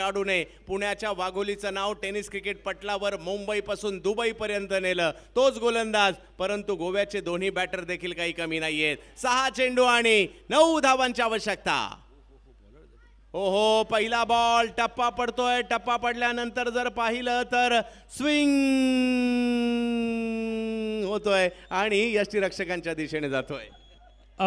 खेळाडू नये पुण्याच्या वाघोलीचं नाव टेनिस क्रिकेट पटलावर मुंबईपासून दुबईपर्यंत नेलं तोच गोलंदाज परंतु गोव्याचे दोन्ही बॅटर देखील काही कमी नाही आहेत सहा चेंडू आणि नऊ धावांची आवश्यकता हो हो पहिला बॉल टप्पा पडतोय टप्पा पडल्यानंतर जर पाहिलं तर स्विंग होतोय आणि रक्षकांच्या दिशेने जातोय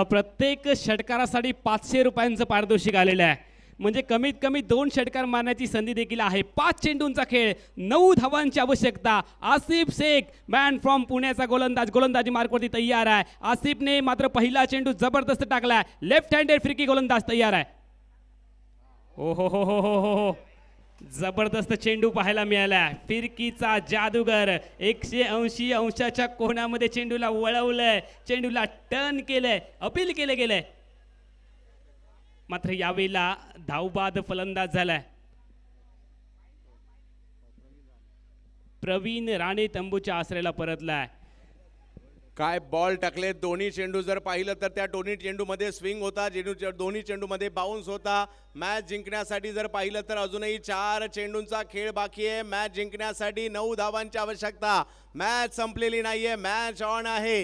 प्रत्येक षटकारासाठी पाचशे रुपयांचं पारितोषिक आलेलं आहे म्हणजे कमीत कमी दोन षटकार मारण्याची संधी देखील आहे पाच चेंडूंचा खेळ नऊ धावांची आवश्यकता आसिफ शेख मॅन फ्रॉम पुण्याचा गोलंदाज गोलंदाजी मार्कवरती तयार आहे आसिफने मात्र पहिला चेंडू जबरदस्त टाकला लेफ्ट हँडेड फिरकी गोलंदाज तयार आहे ओ हो हो, हो हो हो हो हो जबरदस्त चेंडू पाहायला मिळाला फिरकीचा जादूगर एकशे ऐंशी अंशाच्या कोणामध्ये चेंडूला वळवलंय चेंडूला टर्न केलंय अपील केलं गेलंय मात्र यावेळेला धावबाद फलंदाज झालाय प्रवीण राणे तंबूच्या आसऱ्याला परतलाय काय बॉल टाकले दोन्ही चेंडू जर पाहिलं तर त्या दोन्ही चेंडूमध्ये स्विंग होता चेंडू दोन्ही चेंडूमध्ये बाउन्स होता मॅच जिंकण्यासाठी जर पाहिलं तर अजूनही चार चेंडूंचा खेळ बाकी आहे मॅच जिंकण्यासाठी नऊ धावांची आवश्यकता मॅच संपलेली नाहीये मॅच ऑन आहे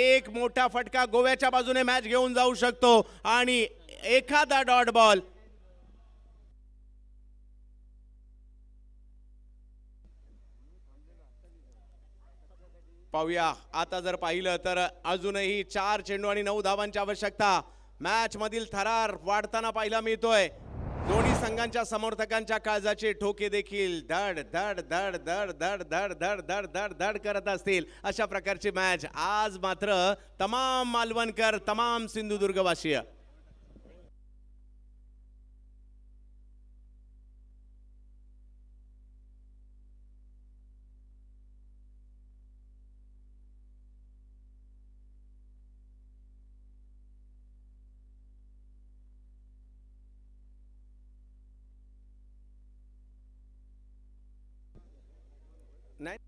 एक मोठा फटका गोव्याच्या बाजूने मॅच घेऊन जाऊ शकतो आणि एखादा डॉट बॉल पाहूया आता जर पाहिलं तर अजूनही चार चेंडू आणि नऊ धावांची आवश्यकता मॅच मधील थरार वाढताना पाहायला मिळतोय दोन्ही संघांच्या समर्थकांच्या काळजाचे ठोके देखील धड धड धड धड धड धड धड धड धड धड करत असतील अशा प्रकारची मॅच आज मात्र तमाम मालवणकर तमाम सिंधुदुर्गवासीय नाही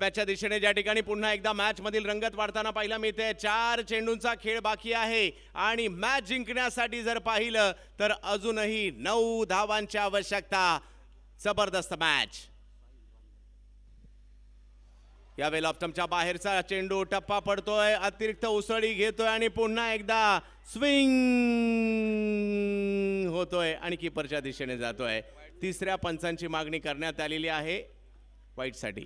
बॅचच्या दिशेने ज्या ठिकाणी पुन्हा एकदा मॅच मधील रंगत वाढताना पाहिलं मिळते चार चेंडूंचा खेळ बाकी आहे आणि मॅच जिंकण्यासाठी जर पाहिलं तर अजूनही नऊ धावांची आवश्यकता जबरदस्त मॅच यावेळी लॉपटमच्या बाहेरचा चेंडू टप्पा पडतोय अतिरिक्त उसळी घेतोय आणि पुन्हा एकदा स्विंग होतोय आणि किपरच्या दिशेने जातोय तिसऱ्या पंचांची मागणी करण्यात आलेली आहे वाईटसाठी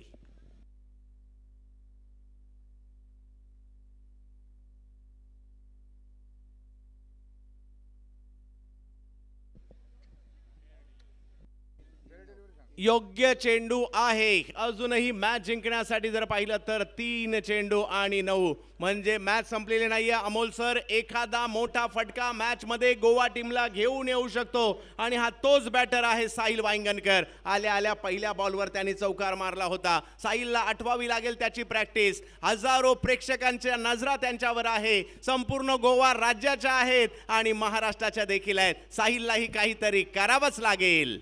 योग्य चेंडू आहे अजूनही मॅच जिंकण्यासाठी जर पाहिलं तर तीन चेंडू आणि नऊ म्हणजे मॅच संपलेली नाही अमोल सर एखादा मोठा फटका मॅचमध्ये गोवा टीमला घेऊन येऊ शकतो आणि हा तोच बॅटर आहे साहिल वायंगणकर आल्या आल्या पहिल्या बॉलवर त्यांनी चौकार मारला होता साहिलला आठवावी लागेल त्याची प्रॅक्टिस हजारो प्रेक्षकांच्या नजरा त्यांच्यावर आहे संपूर्ण गोवा राज्याच्या आहेत आणि महाराष्ट्राच्या देखील आहेत साहिललाही काहीतरी करावंच लागेल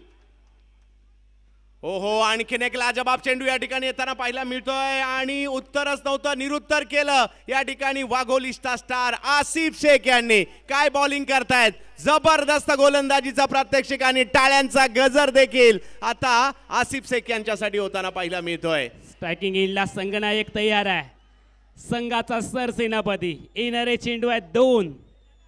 हो, हो आणखीन एक लाजबाब चेंडू या ठिकाणी येताना पाहिला मिळतोय आणि उत्तरच नव्हतं निरुत्तर केलं या ठिकाणी वाघोलिस्टा स्टार आसिफ शेख यांनी काय बॉलिंग करतायत जबरदस्त गोलंदाजीचा प्रात्यक्षिक आणि टाळ्यांचा गजर देखील आता आसिफ शेख यांच्यासाठी होताना पाहिला मिळतोय स्ट्रायकिंग इनला संगनायक तयार आहे संघाचा सरसेनापती येणारे चेंडू आहेत दोन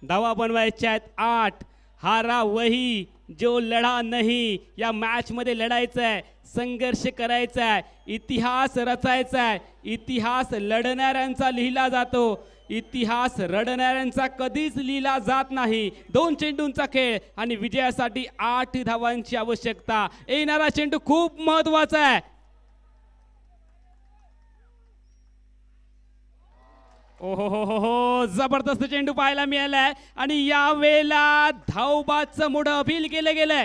धावा बनवायच्या आहेत आठ हारा वही जो लढा नाही या मॅचमध्ये लढायचं आहे संघर्ष करायचा आहे इतिहास रचायचा आहे इतिहास लढणाऱ्यांचा लिहिला जातो इतिहास रडणाऱ्यांचा कधीच लिहिला जात नाही दोन चेंडूंचा खेळ आणि विजयासाठी आठ धावांची आवश्यकता येणारा चेंडू खूप महत्त्वाचा आहे ओहो हो हो हो जबरदस्त चेंडू पाहायला मिळालाय आणि यावेळेला धावबादचं मोठं अपील केलं गेलंय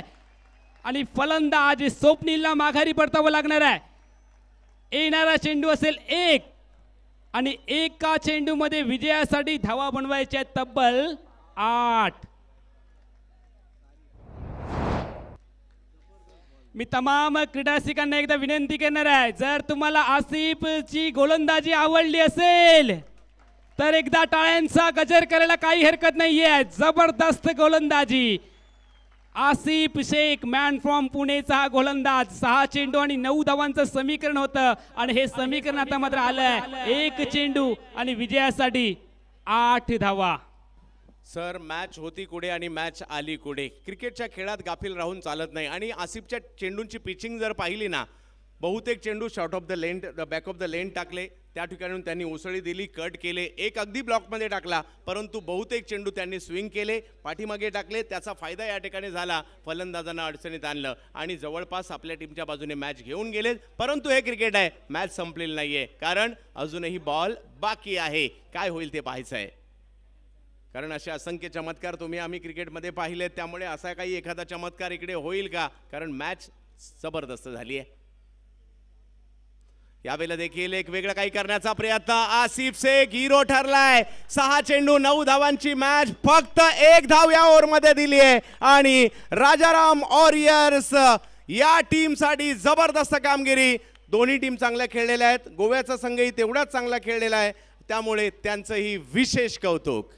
आणि फलंदाज स्वप्नीलला माघारी परतावं लागणार आहे येणारा चेंडू असेल एक आणि एका चेंडू मध्ये विजयासाठी धावा बनवायच्या तब्बल आठ मी तमाम क्रीडासिकांना एकदा विनंती करणार आहे जर तुम्हाला आसिफची गोलंदाजी आवडली असेल तर एकदा टाळ्यांचा गजर करायला काही हरकत नाहीये जबरदस्त गोलंदाजी आसिफ शेख मॅन फ्रॉम पुणेचा गोलंदाज सहा चेंडू आणि नऊ धावांचं समीकरण होतं आणि हे समीकरण आता मात्र आलंय एक चेंडू आणि विजयासाठी आठ धावा सर मॅच होती कुठे आणि मॅच आली कुठे क्रिकेटच्या खेळात गाफील राहून चालत नाही आणि आसिफच्या चेंडूंची पिचिंग जर पाहिली ना बहुतेक चेंडू short of the length back of the length टाकले त्या ठिकाणून त्यांनी ओसळी दिली कट केले एक अगदी ब्लॉकमध्ये टाकला परंतु बहुतेक चेंडू त्यांनी स्विंग केले पाठीमागे टाकले त्याचा फायदा या ठिकाणी झाला फलंदाजांना अडचणीत आणलं आणि जवळपास आपल्या टीमच्या बाजूने मॅच घेऊन गेले परंतु हे क्रिकेट आहे मॅच संपलेली नाही कारण अजूनही बॉल बाकी आहे काय होईल ते पाहायचं आहे कारण असे असंख्य चमत्कार तुम्ही आम्ही क्रिकेटमध्ये पाहिलेत त्यामुळे असा काही एखादा चमत्कार इकडे होईल का कारण मॅच जबरदस्त झाली आहे यावेळेला देखील एक वेगळं काही करण्याचा प्रयत्न आसिफ शेख गिरो ठरलाय सहा चेंडू नऊ धावांची मॅच फक्त एक धाव या ओव्हरमध्ये दिली आहे आणि राजाराम ऑरियर्स या टीमसाठी जबरदस्त कामगिरी दोन्ही टीम चांगल्या खेळलेल्या आहेत गोव्याचा संघही तेवढाच चांगला खेळलेला आहे त्यामुळे त्यांचंही विशेष कौतुक